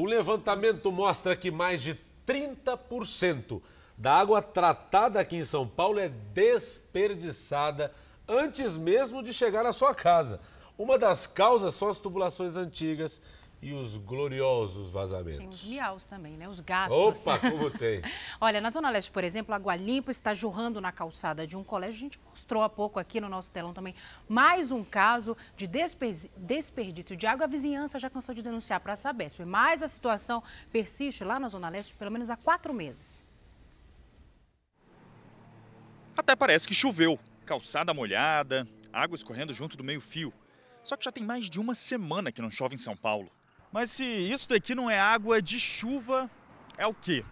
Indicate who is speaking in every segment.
Speaker 1: O levantamento mostra que mais de 30% da água tratada aqui em São Paulo é desperdiçada antes mesmo de chegar à sua casa. Uma das causas são as tubulações antigas e os gloriosos vazamentos. Tem os
Speaker 2: miaus também, né? Os gatos. Opa, como tem. Olha, na Zona Leste, por exemplo, água limpa está jorrando na calçada de um colégio. A gente mostrou há pouco aqui no nosso telão também mais um caso de desperdício de água. A vizinhança já cansou de denunciar para a Sabesp, mas a situação persiste lá na Zona Leste pelo menos há quatro meses. Até parece que choveu. Calçada molhada, água escorrendo junto do meio-fio. Só que já tem mais de uma semana que não chove em São Paulo. Mas se isso daqui não é água de chuva, é o quê?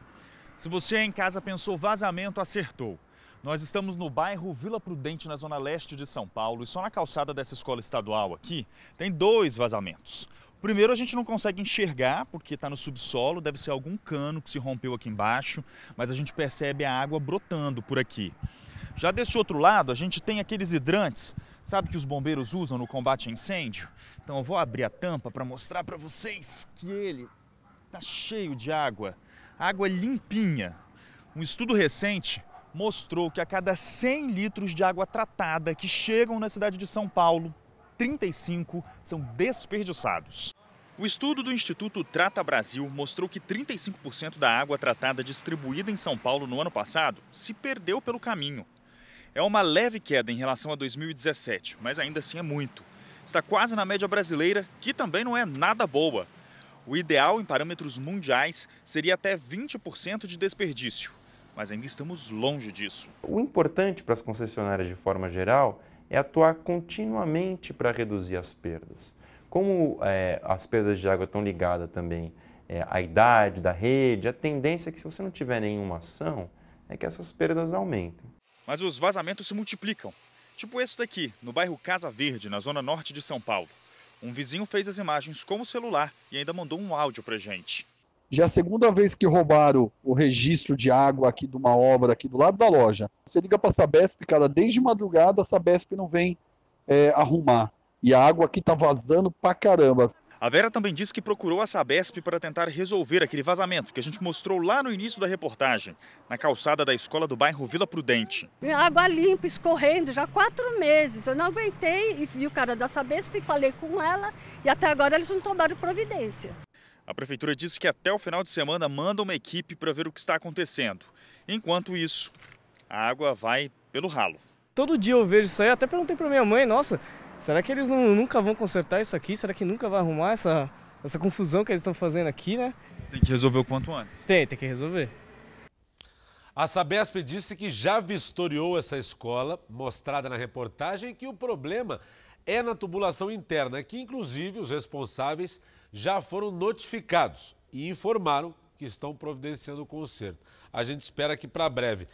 Speaker 2: Se você em casa pensou vazamento, acertou. Nós estamos no bairro Vila Prudente, na zona leste de São Paulo, e só na calçada dessa escola estadual aqui tem dois vazamentos. O primeiro a gente não consegue enxergar porque está no subsolo, deve ser algum cano que se rompeu aqui embaixo, mas a gente percebe a água brotando por aqui. Já desse outro lado, a gente tem aqueles hidrantes, sabe que os bombeiros usam no combate a incêndio? Então eu vou abrir a tampa para mostrar para vocês que ele está cheio de água, água limpinha. Um estudo recente mostrou que a cada 100 litros de água tratada que chegam na cidade de São Paulo, 35 são desperdiçados. O estudo do Instituto Trata Brasil mostrou que 35% da água tratada distribuída em São Paulo no ano passado se perdeu pelo caminho. É uma leve queda em relação a 2017, mas ainda assim é muito. Está quase na média brasileira, que também não é nada boa. O ideal em parâmetros mundiais seria até 20% de desperdício, mas ainda estamos longe disso. O importante para as concessionárias de forma geral é atuar continuamente para reduzir as perdas. Como é, as perdas de água estão ligadas também é, à idade da rede, a tendência é que se você não tiver nenhuma ação, é que essas perdas aumentem mas os vazamentos se multiplicam. Tipo esse daqui, no bairro Casa Verde, na zona norte de São Paulo. Um vizinho fez as imagens com o celular e ainda mandou um áudio para gente. Já é a segunda vez que roubaram o registro de água aqui de uma obra aqui do lado da loja. Você liga para a Sabesp, cara, desde madrugada a Sabesp não vem é, arrumar. E a água aqui tá vazando pra caramba. A Vera também disse que procurou a Sabesp para tentar resolver aquele vazamento que a gente mostrou lá no início da reportagem, na calçada da escola do bairro Vila Prudente. Água limpa, escorrendo, já quatro meses. Eu não aguentei e vi o cara da Sabesp e falei com ela e até agora eles não tomaram providência. A prefeitura disse que até o final de semana manda uma equipe para ver o que está acontecendo. Enquanto isso, a água vai pelo ralo. Todo dia eu vejo isso aí, até perguntei para minha mãe, nossa, Será que eles não, nunca vão consertar isso aqui? Será que nunca vai arrumar essa, essa confusão que eles estão fazendo aqui, né?
Speaker 1: Tem que resolver o quanto antes. Tem, tem que resolver. A Sabesp disse que já vistoriou essa escola, mostrada na reportagem, que o problema é na tubulação interna, que inclusive os responsáveis já foram notificados e informaram que estão providenciando o conserto. A gente espera que para breve.